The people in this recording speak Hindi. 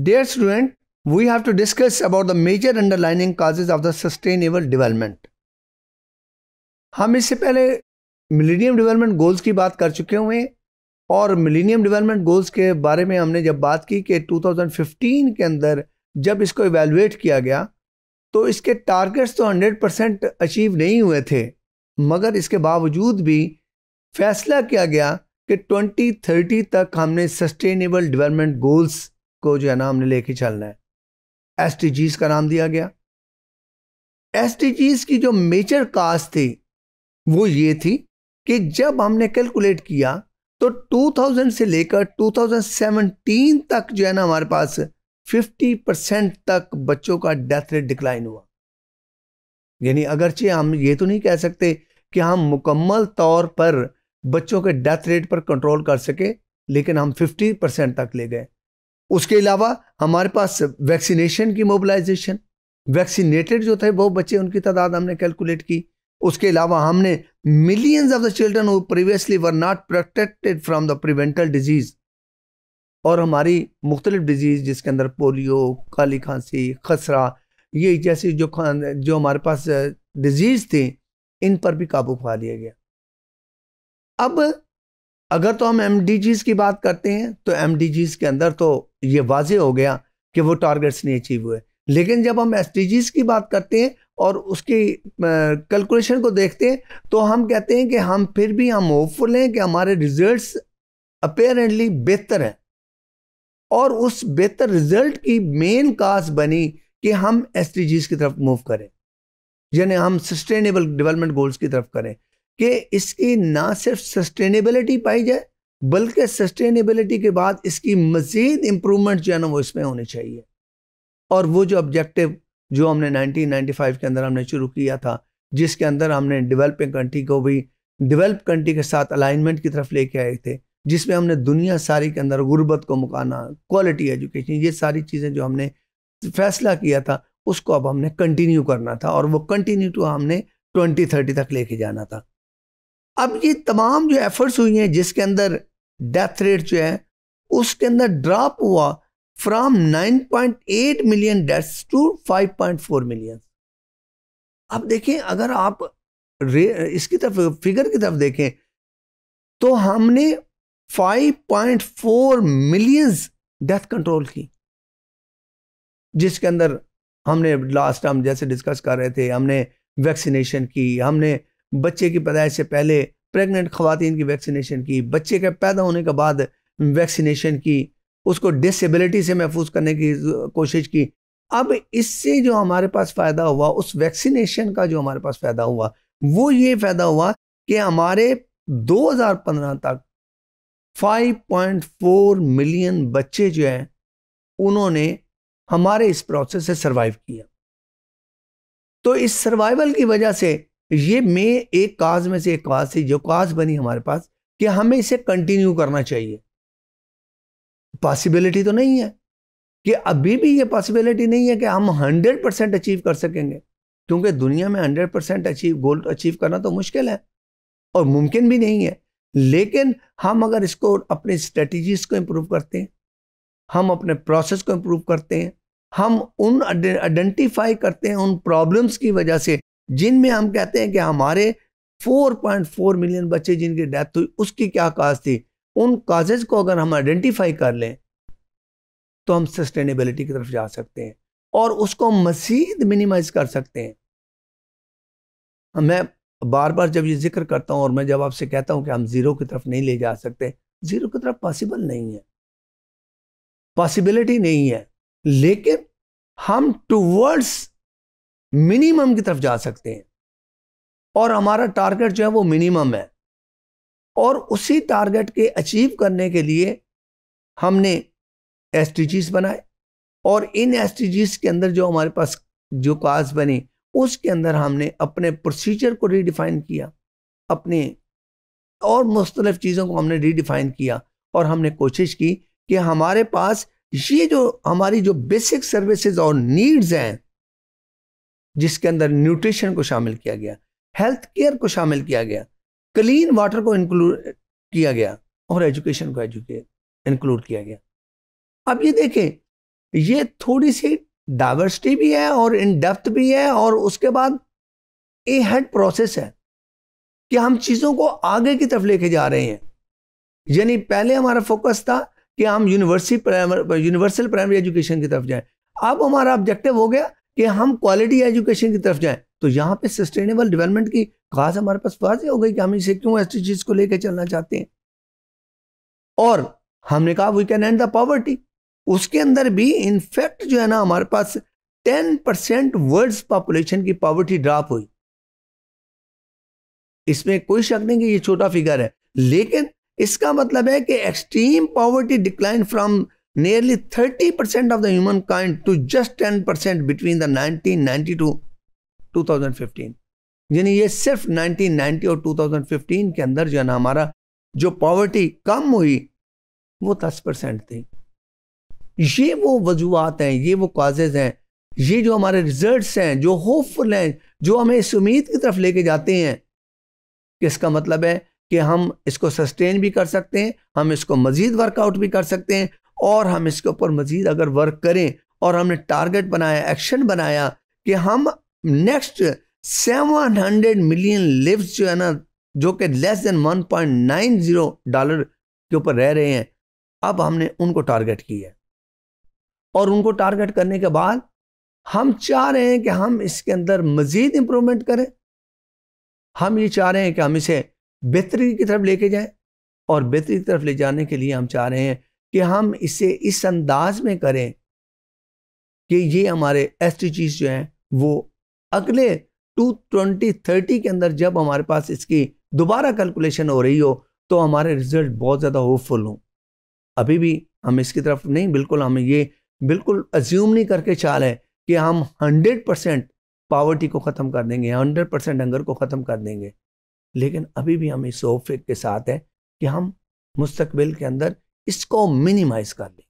Dear student, we have to discuss about the major underlying causes of the sustainable development. हम इससे पहले मिलेनियम डेवलपमेंट गोल्स की बात कर चुके हुए और मिलेनियम डेवलपमेंट गोल्स के बारे में हमने जब बात की कि 2015 के अंदर जब इसको इवेलुएट किया गया तो इसके टारगेट्स तो 100 परसेंट अचीव नहीं हुए थे मगर इसके बावजूद भी फैसला किया गया कि 2030 तक हमने सस्टेनेबल डेवलपमेंट गोल्स को जो है ना हमने लेके चलना है एस का नाम दिया गया एस की जो मेजर कास्ट थी वो ये थी कि जब हमने कैलकुलेट किया तो 2000 से लेकर 2017 तक जो है ना हमारे पास 50 परसेंट तक बच्चों का डेथ रेट डिक्लाइन हुआ यानी अगरचे हम ये तो नहीं कह सकते कि हम मुकम्मल तौर पर बच्चों के डेथ रेट पर कंट्रोल कर सके लेकिन हम 50 परसेंट तक ले गए उसके अलावा हमारे पास वैक्सीनेशन की मोबिलाइजेशन वैक्सीनेटेड जो थे वो बच्चे उनकी तादाद हमने कैलकुलेट की उसके अलावा हमने millions of the children previously were not protected from the preventable diseases और हमारी मुख्तलिफ डिजीज़ जिसके अंदर पोलियो काली खांसी खसरा ये जैसी जो जो हमारे पास डिजीज़ थी इन पर भी काबू पा लिया गया अब अगर तो हम एम की बात करते हैं तो एम के अंदर तो ये वाजे हो गया कि वो टारगेट्स नहीं अचीव हुए लेकिन जब हम एस की बात करते हैं और उसकी कैलकुलेशन को देखते हैं तो हम कहते हैं कि हम फिर भी हम होपफुल हैं कि हमारे रिजल्ट्स अपेरेंटली बेहतर हैं और उस बेहतर रिजल्ट की मेन काज बनी कि हम एस की तरफ मूव करें यानी हम सस्टेनेबल डेवलपमेंट गोल्स की तरफ करें कि इसकी ना सिर्फ सस्टेनेबिलिटी पाई जाए बल्कि सस्टेनेबिलिटी के बाद इसकी मज़ीद इम्प्रूवमेंट जो है ना वो इसमें होनी चाहिए और वो जो ऑब्जेक्टिव जो हमने 1995 के अंदर हमने शुरू किया था जिसके अंदर हमने डेवलपिंग कंट्री को भी डेवलप कंट्री के साथ अलाइनमेंट की तरफ लेके आए थे जिसमें हमने दुनिया सारी के अंदर गुर्बत को मुकाना क्वालिटी एजुकेशन ये सारी चीज़ें जो हमने फैसला किया था उसको अब हमने कंटिन्यू करना था और वो कंटिन्यू टू हमने ट्वेंटी थर्टी तक लेके जाना था अब ये तमाम जो एफर्ट्स हुई हैं जिसके अंदर डेथ रेट जो है उसके अंदर ड्रॉप हुआ from 9.8 million deaths to 5.4 million अब देखें अगर आप इसकी तरफ फिगर की तरफ देखें तो हमने 5.4 मिलियंस डेथ कंट्रोल की जिसके अंदर हमने लास्ट टाइम जैसे डिस्कस कर रहे थे हमने वैक्सीनेशन की हमने बच्चे की पैदाइश से पहले प्रेग्नेंट खातन की वैक्सीनेशन की बच्चे के पैदा होने के बाद वैक्सीनेशन की उसको डिसेबिलिटी से महफूज करने की कोशिश की अब इससे जो हमारे पास फ़ायदा हुआ उस वैक्सीनेशन का जो हमारे पास फ़ायदा हुआ वो ये फ़ायदा हुआ कि हमारे 2015 तक 5.4 मिलियन बच्चे जो हैं उन्होंने हमारे इस प्रोसेस से सरवाइव किया तो इस सर्वाइवल की वजह से ये मैं एक काज में से एक काज थी जो काज बनी हमारे पास कि हमें इसे कंटिन्यू करना चाहिए पॉसिबिलिटी तो नहीं है कि अभी भी ये पॉसिबिलिटी नहीं है कि हम हंड्रेड परसेंट अचीव कर सकेंगे क्योंकि दुनिया में hundred percent achieve goal achieve करना तो मुश्किल है और मुमकिन भी नहीं है लेकिन हम अगर इसको अपने स्ट्रेटजीज को इम्प्रूव करते हैं हम अपने प्रोसेस को इम्प्रूव करते हैं हम उन आइडेंटिफाई करते हैं उन प्रॉब्लम्स की वजह से जिनमें हम कहते हैं कि हमारे 4.4 मिलियन बच्चे जिनकी डेथ हुई उसकी क्या काज थी उन काजेज को अगर हम आइडेंटिफाई कर लें तो हम सस्टेनेबिलिटी की तरफ जा सकते हैं और उसको मजीद मिनिमाइज कर सकते हैं मैं बार बार जब ये जिक्र करता हूँ और मैं जब आपसे कहता हूँ कि हम ज़ीरो की तरफ नहीं ले जा सकते ज़ीरो की तरफ पॉसिबल नहीं है पॉसिबिलिटी नहीं है लेकिन हम टूवर्ड्स मिनिमम की तरफ जा सकते हैं और हमारा टारगेट जो है वो मिनिमम है और उसी टारगेट के अचीव करने के लिए हमने एस बनाए और इन एस के अंदर जो हमारे पास जो काज बने उसके अंदर हमने अपने प्रोसीजर को रीडिफाइन किया अपने और मुख्तलिफ चीज़ों को हमने रीडिफाइन किया और हमने कोशिश की कि हमारे पास ये जो हमारी जो बेसिक सर्विसेज और नीड्स हैं जिसके अंदर न्यूट्रिशन को शामिल किया गया हेल्थ केयर को शामिल किया गया क्लीन वाटर को इंक्लूड किया गया और एजुकेशन को एजुके इंक्लूड किया गया अब ये देखें ये थोड़ी सी डाइवर्सिटी भी है और इन डेप्थ भी है और उसके बाद ए हेड प्रोसेस है कि हम चीज़ों को आगे की तरफ लेके जा रहे हैं यानी पहले हमारा फोकस था कि हम यूनिवर्सिटी यूनिवर्सल प्राइमरी एजुकेशन की तरफ जाएं अब हमारा ऑब्जेक्टिव हो गया कि हम क्वालिटी एजुकेशन की तरफ जाएं तो यहाँ पे सस्टेनेबल डेवलपमेंट की खास हमारे पास वाजे हो गई कि हम इसे क्यों ऐसी चीज को लेकर चलना चाहते हैं और हमने कहा we can end the poverty उसके अंदर भी इनफैक्ट जो है ना हमारे पास टेन परसेंट वर्ल्ड पॉपुलेशन की पॉवर्टी ड्रॉप हुई इसमें कोई शक नहीं कि ये छोटा फिगर है लेकिन इसका मतलब है कि extreme poverty decline from nearly 30% of the humankind to just 10% between the 1992 2015 यानी ये सिर्फ 1990 और 2015 के अंदर जो है ना हमारा जो पॉवर्टी कम हुई वो 10 परसेंट थी ये वो वजूहत हैं ये वो काजेज हैं ये जो हमारे रिजल्ट्स हैं जो होपफुल हैं जो हमें इस उम्मीद की तरफ लेके जाते हैं किसका मतलब है कि हम इसको सस्टेन भी कर सकते हैं हम इसको मज़ीद वर्कआउट भी कर सकते हैं और हम इसके ऊपर मज़ीद अगर वर्क करें और हमने टारगेट बनाया एक्शन बनाया कि हम नेक्स्ट 700 मिलियन लिव्स जो है ना जो कि लेस देन 1.90 डॉलर के ऊपर रह रहे हैं अब हमने उनको टारगेट किया और उनको टारगेट करने के बाद हम चाह रहे हैं कि हम इसके अंदर मज़ीद इम्प्रूवमेंट करें हम ये चाह रहे हैं कि हम इसे बेहतरी की तरफ लेके जाएं और बेहतरी की तरफ ले जाने के लिए हम चाह रहे हैं कि हम इसे इस अंदाज में करें कि ये हमारे एस जो हैं वो अगले टू ट्वेंटी थर्टी के अंदर जब हमारे पास इसकी दोबारा कैलकुलेशन हो रही हो तो हमारे रिजल्ट बहुत ज़्यादा होपफुल हों अभी भी हम इसकी तरफ नहीं बिल्कुल हमें ये बिल्कुल अज्यूम नहीं करके चाल है कि हम हंड्रेड परसेंट पावर्टी को ख़त्म कर देंगे हंड्रेड परसेंट हंगर को ख़त्म कर देंगे लेकिन अभी भी हम इस होप के साथ हैं कि हम मुस्तबिल के अंदर इसको मिनिमाइज कर लें